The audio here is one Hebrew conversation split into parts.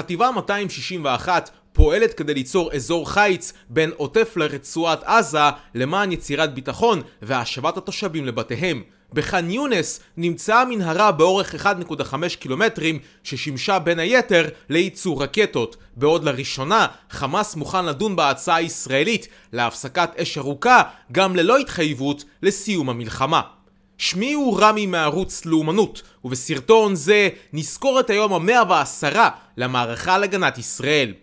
החטיבה 261 פועלת כדי ליצור אזור חיץ בין עוטף לרצועת עזה למען יצירת ביטחון והשבת התושבים לבתיהם. בח'אן יונס נמצאה מנהרה באורך 1.5 קילומטרים ששימשה בין היתר לייצור רקטות. בעוד לראשונה חמאס מוכן לדון בהצעה הישראלית להפסקת אש ארוכה גם ללא התחייבות לסיום המלחמה. שמי הוא רמי מערוץ לאומנות, ובסרטון זה נזכור את היום המאה והעשרה למערכה על הגנת ישראל.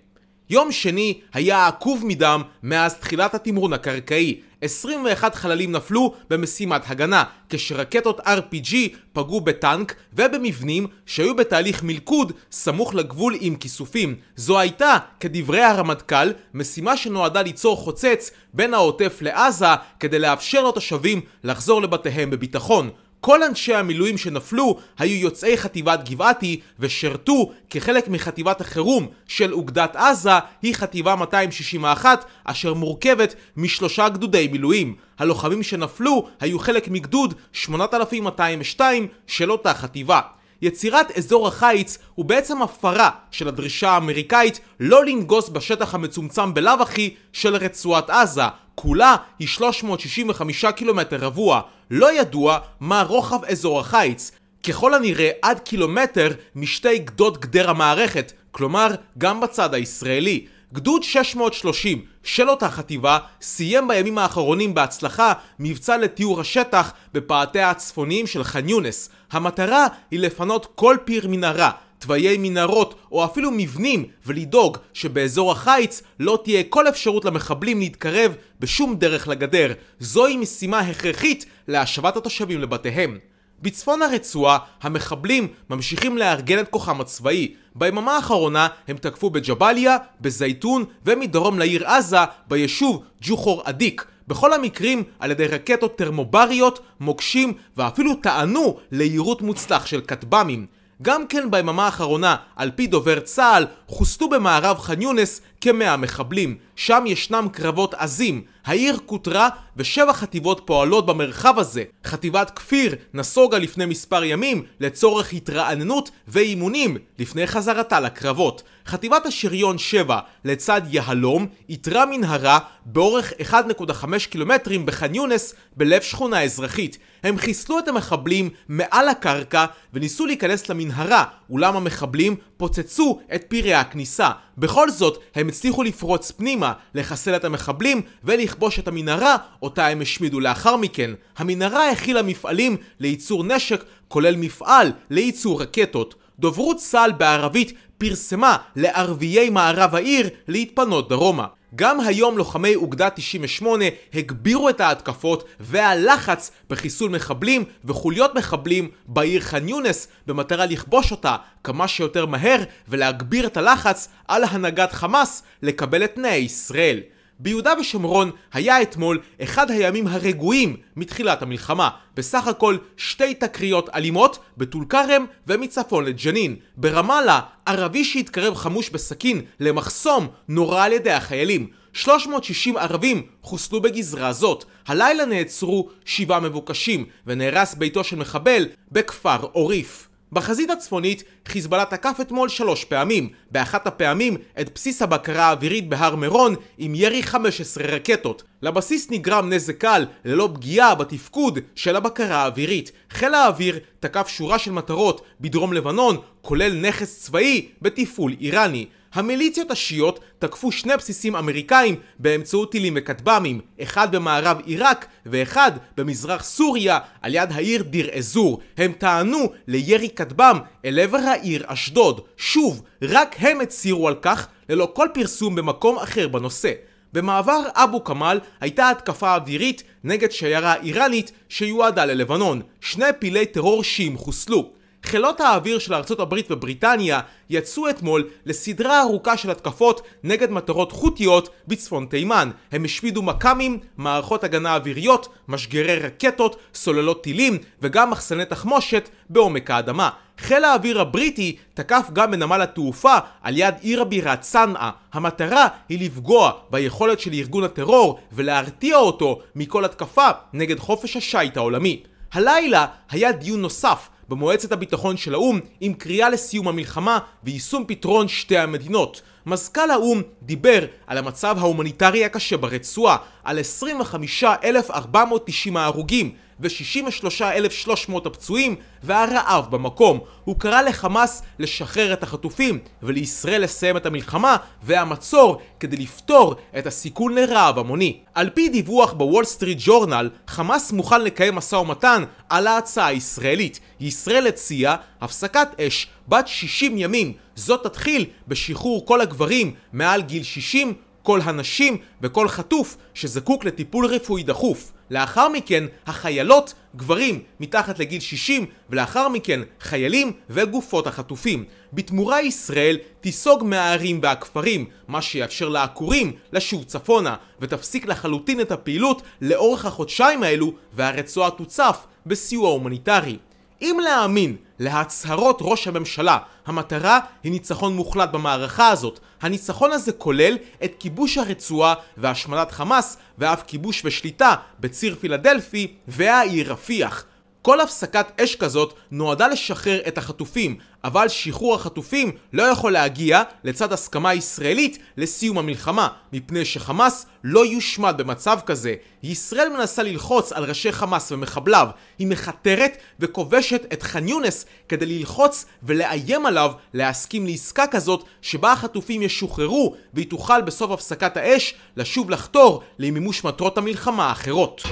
יום שני היה עקוב מדם מאז תחילת התמרון הקרקעי, 21 חללים נפלו במשימת הגנה, כשרקטות RPG פגעו בטנק ובמבנים שהיו בתהליך מלכוד סמוך לגבול עם כיסופים. זו הייתה, כדברי הרמטכ"ל, משימה שנועדה ליצור חוצץ בין העוטף לעזה כדי לאפשר לתושבים לחזור לבתיהם בביטחון. כל אנשי המילואים שנפלו היו יוצאי חטיבת גבעתי ושרתו כחלק מחטיבת החירום של אוגדת עזה היא חטיבה 261 אשר מורכבת משלושה גדודי מילואים. הלוחמים שנפלו היו חלק מגדוד 8202 של אותה חטיבה. יצירת אזור החיץ הוא בעצם הפרה של הדרישה האמריקאית לא לנגוס בשטח המצומצם בלאו הכי של רצועת עזה, כולה היא 365 קילומטר רבוע. לא ידוע מה רוחב אזור החיץ. ככל הנראה עד קילומטר משתי גדות גדר המערכת, כלומר גם בצד הישראלי. גדוד 630 של אותה חטיבה סיים בימים האחרונים בהצלחה מבצע לטיהור השטח בפאתיה הצפוניים של ח'אן יונס. המטרה היא לפנות כל פיר מנהרה, תוויי מנהרות או אפילו מבנים ולדאוג שבאזור החיץ לא תהיה כל אפשרות למחבלים להתקרב בשום דרך לגדר. זוהי משימה הכרחית להשבת התושבים לבתיהם. בצפון הרצועה, המחבלים ממשיכים לארגן את כוחם הצבאי. ביממה האחרונה הם תקפו בג'באליה, בזייתון ומדרום לעיר עזה, ביישוב ג'וחור אדיק. בכל המקרים על ידי רקטות תרמובריות, מוקשים ואפילו טענו ליירוט מוצלח של כטב"מים. גם כן ביממה האחרונה, על פי דובר צה"ל, חוסלו במערב ח'אן יונס כמאה מחבלים. שם ישנם קרבות עזים. העיר כותרה ושבע חטיבות פועלות במרחב הזה. חטיבת כפיר נסוגה לפני מספר ימים לצורך התרעננות ואימונים לפני חזרתה לקרבות. חטיבת השריון 7 לצד יהלום איתרה מנהרה באורך 1.5 קילומטרים בח'אן יונס בלב שכונה אזרחית. הם חיסלו את המחבלים מעל הקרקע וניסו להיכנס למנהרה, אולם המחבלים פוצצו את פירי הכניסה. בכל זאת, הם הצליחו לפרוץ פנימה, לחסל את המחבלים ולכבוש את המנהרה אותה הם השמידו לאחר מכן. המנהרה הכילה מפעלים לייצור נשק, כולל מפעל לייצור רקטות. דוברות צה"ל בערבית פרסמה לערביי מערב העיר להתפנות דרומה. גם היום לוחמי אוגדה 98 הגבירו את ההתקפות והלחץ בחיסול מחבלים וחוליות מחבלים בעיר ח'אן יונס במטרה לכבוש אותה כמה שיותר מהר ולהגביר את הלחץ על הנהגת חמאס לקבל את תנאי ישראל. ביהודה ושומרון היה אתמול אחד הימים הרגועים מתחילת המלחמה. בסך הכל שתי תקריות אלימות בטול כרם ומצפון לג'נין. ברמאללה, ערבי שהתקרב חמוש בסכין למחסום נורה על ידי החיילים. 360 ערבים חוסלו בגזרה זאת. הלילה נעצרו שבעה מבוקשים ונהרס ביתו של מחבל בכפר עוריף. בחזית הצפונית חיזבאללה תקף אתמול שלוש פעמים, באחת הפעמים את בסיס הבקרה האווירית בהר מירון עם ירי 15 רקטות. לבסיס נגרם נזק קל ללא פגיעה בתפקוד של הבקרה האווירית. חיל האוויר תקף שורה של מטרות בדרום לבנון, כולל נכס צבאי בתפעול איראני. המיליציות השיעות תקפו שני בסיסים אמריקאים באמצעות טילים וכטב"מים, אחד במערב עיראק ואחד במזרח סוריה על יד העיר דיר אזור. הם טענו לירי כטב"ם אל עבר העיר אשדוד. שוב, רק הם הצהירו על כך ללא כל פרסום במקום אחר בנושא. במעבר אבו כמאל הייתה התקפה אווירית נגד שיירה איראנית שיועדה ללבנון. שני פעילי טרור שיעים חוסלו. חילות האוויר של ארצות הברית ובריטניה יצאו אתמול לסדרה ארוכה של התקפות נגד מטרות חות'יות בצפון תימן. הם השמידו מכ"מים, מערכות הגנה אוויריות, משגרי רקטות, סוללות טילים וגם מחסני תחמושת בעומק האדמה. חיל האוויר הבריטי תקף גם בנמל התעופה על יד עיר הבירה צנעא. המטרה היא לפגוע ביכולת של ארגון הטרור ולהרתיע אותו מכל התקפה נגד חופש השיט העולמי. הלילה היה דיון נוסף במועצת הביטחון של האו"ם עם קריאה לסיום המלחמה ויישום פתרון שתי המדינות. מזכ"ל האו"ם דיבר על המצב ההומניטרי הקשה ברצועה, על 25,490 ההרוגים ו-63,300 הפצועים והרעב במקום. הוא קרא לחמאס לשחרר את החטופים ולישראל לסיים את המלחמה והמצור כדי לפתור את הסיכון לרעב המוני. על פי דיווח בוול סטריט ג'ורנל, חמאס מוכן לקיים משא ומתן על ההצעה הישראלית. ישראל הציעה הפסקת אש בת 60 ימים זאת תתחיל בשחרור כל הגברים מעל גיל 60, כל הנשים וכל חטוף שזקוק לטיפול רפואי דחוף. לאחר מכן החיילות, גברים מתחת לגיל 60 ולאחר מכן חיילים וגופות החטופים. בתמורה ישראל תיסוג מהערים והכפרים, מה שיאפשר לעקורים לשוב צפונה ותפסיק לחלוטין את הפעילות לאורך החודשיים האלו והרצועה תוצף בסיוע הומניטרי. אם להאמין להצהרות ראש הממשלה. המטרה היא ניצחון מוחלט במערכה הזאת. הניצחון הזה כולל את כיבוש הרצועה והשמדת חמאס, ואף כיבוש ושליטה בציר פילדלפי והעיר רפיח. כל הפסקת אש כזאת נועדה לשחרר את החטופים, אבל שחרור החטופים לא יכול להגיע, לצד הסכמה ישראלית, לסיום המלחמה, מפני שחמאס לא יושמד במצב כזה. ישראל מנסה ללחוץ על ראשי חמאס ומחבליו, היא מכתרת וכובשת את ח'אן יונס כדי ללחוץ ולאיים עליו להסכים לעסקה כזאת שבה החטופים ישוחררו והיא תוכל בסוף הפסקת האש לשוב לחתור למימוש מטרות המלחמה האחרות.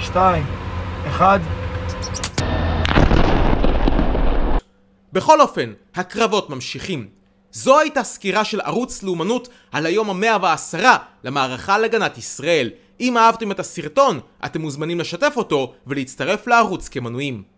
שתיים, אחד בכל אופן, הקרבות ממשיכים. זו הייתה סקירה של ערוץ לאומנות על היום המאה והעשרה למערכה על הגנת ישראל. אם אהבתם את הסרטון, אתם מוזמנים לשתף אותו ולהצטרף לערוץ כמנויים.